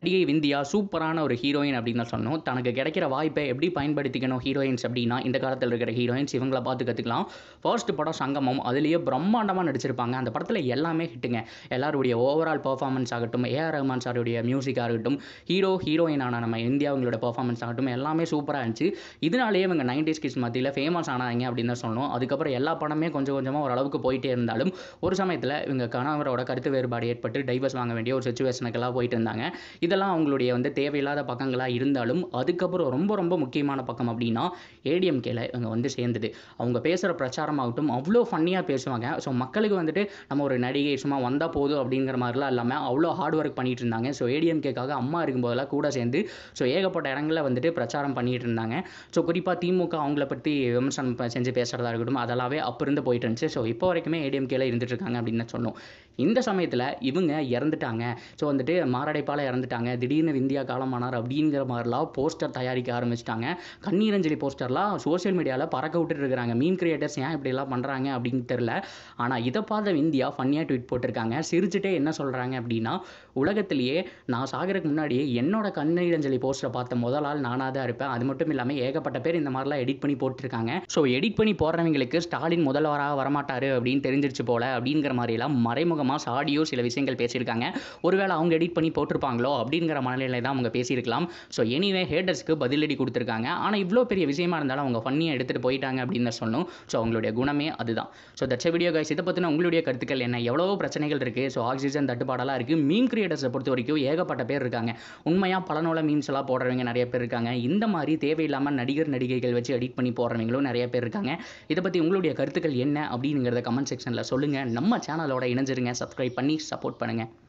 நடிகை விந்தியா சூப்பரான ஒரு ஹீரோயின் அப்படின்னு தான் சொன்னோம் தனக்கு கிடைக்கிற வாய்ப்பை எப்படி பயன்படுத்திக்கணும் ஹீரோயின்ஸ் அப்படின்னா இந்த காலத்தில் இருக்கிற ஹீரோயின்ஸ் இவங்களை பார்த்து கற்றுக்கலாம் ஃபர்ஸ்ட் படம் சங்கமம் அதுலேயே பிரம்மாண்டமாக நடிச்சிருப்பாங்க அந்த படத்தில் எல்லாமே ஹிட்டுங்க எல்லாருடைய ஓவரால் பர்ஃபார்மன்ஸ் ஆகட்டும் ஏஆர் ரஹ்மான் சாருடைய மியூசிக்காக இருக்கட்டும் ஹீரோ ஹீரோயினான நம்ம இந்தியாவங்களோட பர்ஃபார்மன்ஸ் ஆகட்டும் எல்லாமே சூப்பராக இருந்துச்சு இதனாலேயே இவங்க நைன்டிஸ் கிட்ஸ் மத்தியில் ஃபேமஸ் ஆனாங்க அப்படின்னு தான் சொன்னோம் அதுக்கப்புறம் எல்லா படமே கொஞ்சம் கொஞ்சமாக ஓரளவுக்கு போயிட்டே இருந்தாலும் ஒரு சமயத்தில் இவங்க கணவரோட கருத்து வேறுபாடு ஏற்பட்டு டைவர்ஸ் வாங்க வேண்டிய ஒரு சுச்சுவேஷனுக்கெல்லாம் போயிட்டு இருந்தாங்க இதெல்லாம் அவங்களுடைய வந்து தேவையில்லாத பக்கங்களாக இருந்தாலும் அதுக்கப்புறம் ரொம்ப ரொம்ப முக்கியமான பக்கம் அப்படின்னா ஏடிஎம்கேல இவங்க வந்து சேர்ந்தது அவங்க பேசுகிற பிரச்சாரமாகட்டும் அவ்வளோ ஃபன்னியாக பேசுவாங்க ஸோ மக்களுக்கு வந்துட்டு நம்ம ஒரு நடிகை சும்மா வந்தால் போதும் அப்படிங்கிற மாதிரிலாம் இல்லாமல் அவ்வளோ ஹார்ட் ஒர்க் பண்ணிகிட்டு இருந்தாங்க ஸோ ஏடிஎம்கேக்காக அம்மா இருக்கும்போதெல்லாம் கூட சேர்ந்து ஸோ ஏகப்பட்ட இடங்களில் வந்துட்டு பிரச்சாரம் பண்ணிகிட்டு இருந்தாங்க ஸோ குறிப்பாக திமுக அவங்கள பற்றி விமர்சனம் செஞ்சு பேசுகிறதா இருக்கட்டும் அதெல்லாவே அப்போ இருந்து போயிட்டு இருந்துச்சு ஸோ இப்போ வரைக்குமே ஏடிஎம்கேல இருந்துட்டு இருக்காங்க அப்படின்னு சொன்னோம் இந்த சமயத்தில் இவங்க இறந்துட்டாங்க ஸோ வந்துட்டு மாரடைப்பால் இறந்துட்டாங்க ஆரம்பிச்சிட்டாங்க திடீர்னு இந்தியா காலமானார் அப்படிங்கிற மாதிரிலாம் போஸ்டர் தயாரிக்க ஆரம்பிச்சிட்டாங்க கண்ணீரஞ்சலி போஸ்டர்லாம் சோஷியல் மீடியாவில் பறக்க விட்டுட்டு இருக்கிறாங்க மீன் கிரியேட்டர்ஸ் ஏன் இப்படிலாம் பண்ணுறாங்க அப்படின்னு தெரில ஆனால் இதை பார்த்த இந்தியா ஃபன்னியாக ட்வீட் போட்டிருக்காங்க சிரிச்சுட்டே என்ன சொல்கிறாங்க அப்படின்னா உலகத்திலேயே நான் சாகிறதுக்கு முன்னாடியே என்னோட கண்ணீரஞ்சலி போஸ்டரை பார்த்த முதல் ஆள் நானாக தான் இருப்பேன் அது மட்டும் இல்லாமல் ஏகப்பட்ட பேர் இந்த மாதிரிலாம் எடிட் பண்ணி போட்டிருக்காங்க ஸோ எடிட் பண்ணி போடுறவங்களுக்கு ஸ்டாலின் முதல்வராக வரமாட்டார் அப்படின்னு தெரிஞ்சிருச்சு போல அப்படிங்கிற மாதிரிலாம் மறைமுகமாக சாடியோ சில விஷயங்கள் பேசியிருக்காங்க ஒருவேளை அவங்க எடிட் பண்ணி போட்டிருப்பாங்களோ அப்படிங்கிற மனநிலையில் தான் அவங்க பேசியிருக்கலாம் ஸோ எனிவே ஹேட்டர்ஸ்க்கு பதிலடி கொடுத்துருக்காங்க ஆனால் இவ்வளோ பெரிய விஷயமா இருந்தாலும் அவங்க ஃபன்னியை எடுத்துகிட்டு போயிட்டாங்க அப்படின்னு தான் சொல்லணும் ஸோ அவங்களுடைய குணமே அதுதான் ஸோ தட்ச வீடியோ கைஸ் இதை பற்றின உங்களுடைய கருத்துக்கள் என்ன எவ்வளோ பிரச்சனைகள் இருக்குது ஸோ ஆக்சிஜன் தட்டுப்பாடெல்லாம் இருக்குது மீன் கிரியேட்டர்ஸை பொறுத்த வரைக்கும் ஏகப்பட்ட பேர் இருக்காங்க உண்மையாக பலநோல மீம்ஸ் எல்லாம் போடுறவங்க நிறைய பேர் இருக்காங்க இந்த மாதிரி தேவையில்லாமல் நடிகர் நடிகைகள் வச்சு எடிட் பண்ணி போடுறவங்களும் நிறைய பேர் இருக்காங்க இதை பற்றி உங்களுடைய கருத்துக்கள் என்ன அப்படிங்கிறத கமெண்ட் செக்ஷனில் சொல்லுங்கள் நம்ம சேனலோட இணைஞ்சிருங்க சப்ஸ்கிரைப் பண்ணி சப்போர்ட் பண்ணுங்கள்